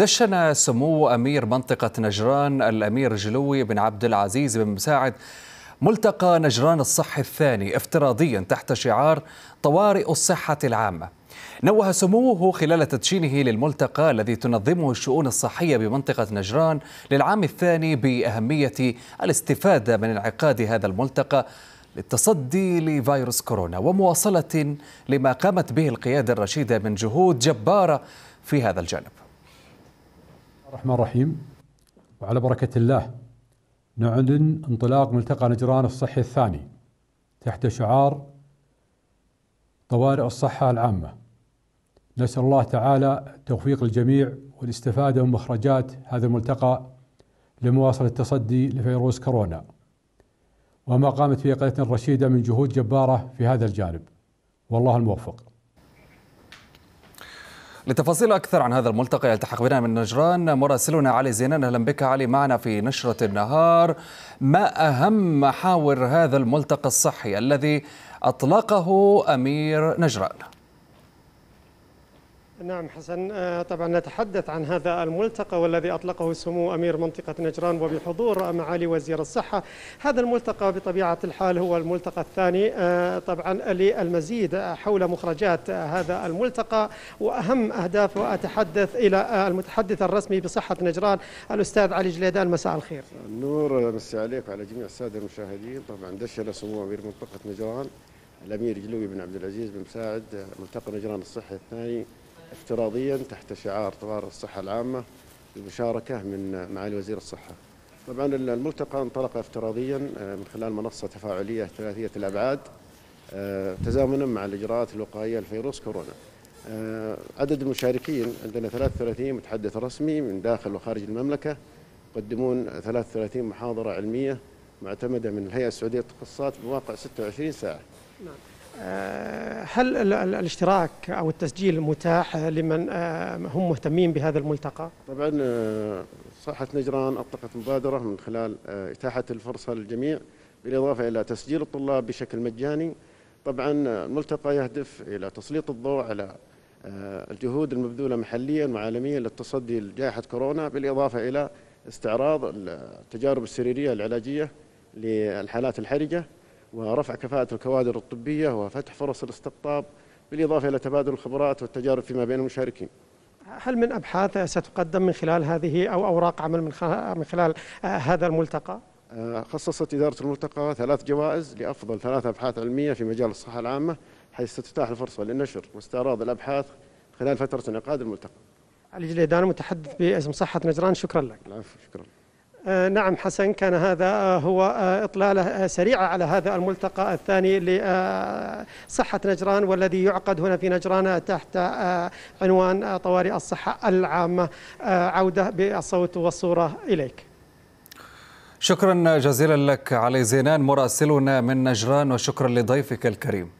دشن سمو أمير منطقة نجران الأمير جلوي بن عبد العزيز بن مساعد ملتقى نجران الصحي الثاني افتراضيا تحت شعار طوارئ الصحة العامة نوه سموه خلال تدشينه للملتقى الذي تنظمه الشؤون الصحية بمنطقة نجران للعام الثاني بأهمية الاستفادة من انعقاد هذا الملتقى للتصدي لفيروس كورونا ومواصلة لما قامت به القيادة الرشيدة من جهود جبارة في هذا الجانب الرحمن الرحيم وعلى بركة الله نعلن انطلاق ملتقى نجران الصحي الثاني تحت شعار طوارئ الصحة العامة نسأل الله تعالى توفيق الجميع والاستفادة من مخرجات هذا الملتقى لمواصلة التصدي لفيروس كورونا وما قامت به قيادتنا الرشيدة من جهود جبارة في هذا الجانب والله الموفق لتفاصيل أكثر عن هذا الملتقى يلتحق بنا من نجران مراسلنا علي زينان أهلا بك علي معنا في نشرة النهار ما أهم محاور هذا الملتقى الصحي الذي أطلقه أمير نجران؟ نعم حسن آه، طبعا نتحدث عن هذا الملتقى والذي أطلقه سمو أمير منطقة نجران وبحضور معالي وزير الصحة هذا الملتقى بطبيعة الحال هو الملتقى الثاني آه، طبعا للمزيد حول مخرجات هذا الملتقى وأهم أهداف وأتحدث إلى آه، المتحدث الرسمي بصحة نجران الأستاذ علي جليدان مساء الخير النور مسي عليك وعلى جميع السادة المشاهدين طبعا دشل سمو أمير منطقة نجران الأمير جلوي بن عبد العزيز بن مساعد ملتقى نجران الصحي الثاني افتراضيا تحت شعار طوارئ الصحة العامة بالمشاركة من معالي وزير الصحة طبعا الملتقى انطلق افتراضيا آه، من خلال منصة تفاعلية ثلاثية الأبعاد آه، تزامنا مع الإجراءات الوقائية لفيروس كورونا آه، عدد المشاركين عندنا 33 متحدث رسمي من داخل وخارج المملكة يقدمون 33 محاضرة علمية معتمدة من الهيئة السعودية للتخصصات بواقع 26 ساعة نعم. هل الاشتراك او التسجيل متاح لمن آه، هم مهتمين بهذا الملتقى؟ طبعا آه، صحه نجران اطلقت مبادره من خلال آه، اتاحه الفرصه للجميع بالاضافه الى تسجيل الطلاب بشكل مجاني. طبعا الملتقى يهدف الى تسليط الضوء على الجهود المبذوله محليا وعالميا للتصدي لجائحه كورونا بالاضافه الى استعراض التجارب السريريه العلاجيه للحالات الحرجه ورفع كفاءة الكوادر الطبية وفتح فرص الاستقطاب بالإضافة إلى تبادل الخبرات والتجارب فيما بين المشاركين هل من أبحاث ستقدم من خلال هذه أو أوراق عمل من خلال آه، هذا الملتقى؟ آه، خصصت إدارة الملتقى ثلاث جوائز لأفضل ثلاث أبحاث علمية في مجال الصحة العامة حيث ستتاح الفرصة للنشر واستعراض الأبحاث خلال فترة انعقاد الملتقى علي جليدان متحدث باسم صحة نجران شكرا لك العفو شكرا آه، نعم حسن كان هذا آه، هو آه، إطلالة سريعة على هذا الملتقى الثاني لصحة نجران والذي يعقد هنا في نجران تحت عنوان طوارئ الصحة العامة عودة بالصوت والصورة إليك شكرا جزيلا لك علي زينان مراسلنا من نجران وشكرا لضيفك الكريم